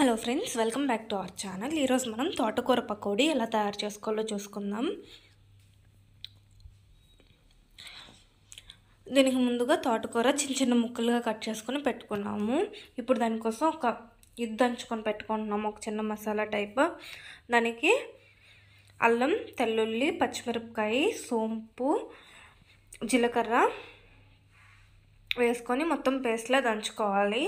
hello friends welcome back to our channel ఈరోజు మనం తోటకూర పకోడీ ఎలా తయారు చేసుకోవాలో చూసుకుందాం దీనికి ముందుగా తోటకూర చిన్న చిన్న ముక్కలుగా కట్ చేసుకొని పెట్టుకున్నాము ఇప్పుడు దానికోసం ఒక ఇది దంచుకొని పెట్టుకుంటున్నాము ఒక చిన్న మసాలా టైప్ దానికి అల్లం తెల్లుల్లి పచ్చిమిరపకాయ సోంపు జీలకర్ర వేసుకొని మొత్తం పేస్ట్లా దంచుకోవాలి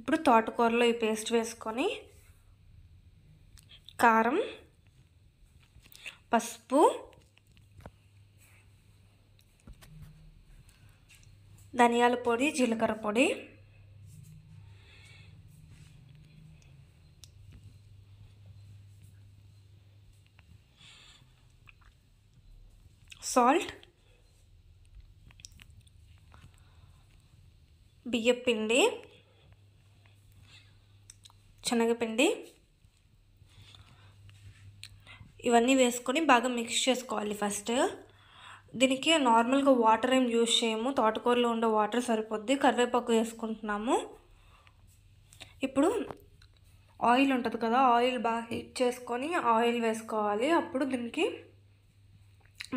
ఇప్పుడు తోటకూరలో ఈ పేస్ట్ వేసుకొని కారం పసుపు ధనియాల పొడి జీలకర్ర పొడి సాల్ట్ బియ్యపిండి శనగపిండి ఇవన్నీ వేసుకొని బాగా మిక్స్ చేసుకోవాలి ఫస్ట్ దీనికి నార్మల్గా వాటర్ ఏం యూజ్ చేయము తోటకూరలో ఉండే వాటర్ సరిపోద్ది కరివేపాకు వేసుకుంటున్నాము ఇప్పుడు ఆయిల్ ఉంటుంది కదా ఆయిల్ బాగా హీట్ చేసుకొని ఆయిల్ వేసుకోవాలి అప్పుడు దీనికి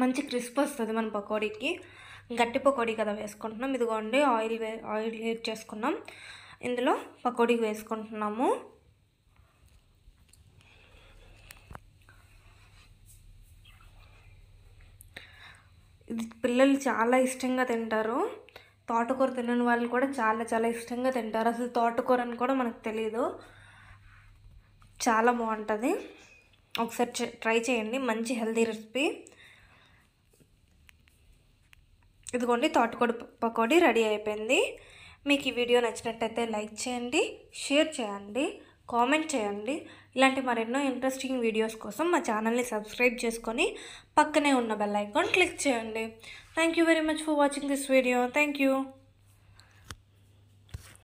మంచి క్రిస్ప్ వస్తుంది మన పకోడీకి గట్టి పకోడీ కదా వేసుకుంటున్నాం ఇదిగోండి ఆయిల్ వే ఆయిల్ హీట్ చేసుకున్నాం ఇందులో పకోడీ వేసుకుంటున్నాము ఇది పిల్లలు చాలా ఇష్టంగా తింటారు తోటకూర తినని వాళ్ళు కూడా చాలా చాలా ఇష్టంగా తింటారు అసలు తోటకూర అని కూడా మనకు తెలియదు చాలా బాగుంటుంది ఒకసారి ట్రై చేయండి మంచి హెల్దీ రెసిపీ ఇదిగోండి తోటకూర పకోడీ రెడీ అయిపోయింది మీకు ఈ వీడియో నచ్చినట్టయితే లైక్ చేయండి షేర్ చేయండి కామెంట్ చేయండి ఇలాంటి మరెన్నో ఇంట్రెస్టింగ్ వీడియోస్ కోసం మా ఛానల్ని సబ్స్క్రైబ్ చేసుకొని పక్కనే ఉన్న బెల్ ఐకాన్ క్లిక్ చేయండి thank you very much for watching this video thank you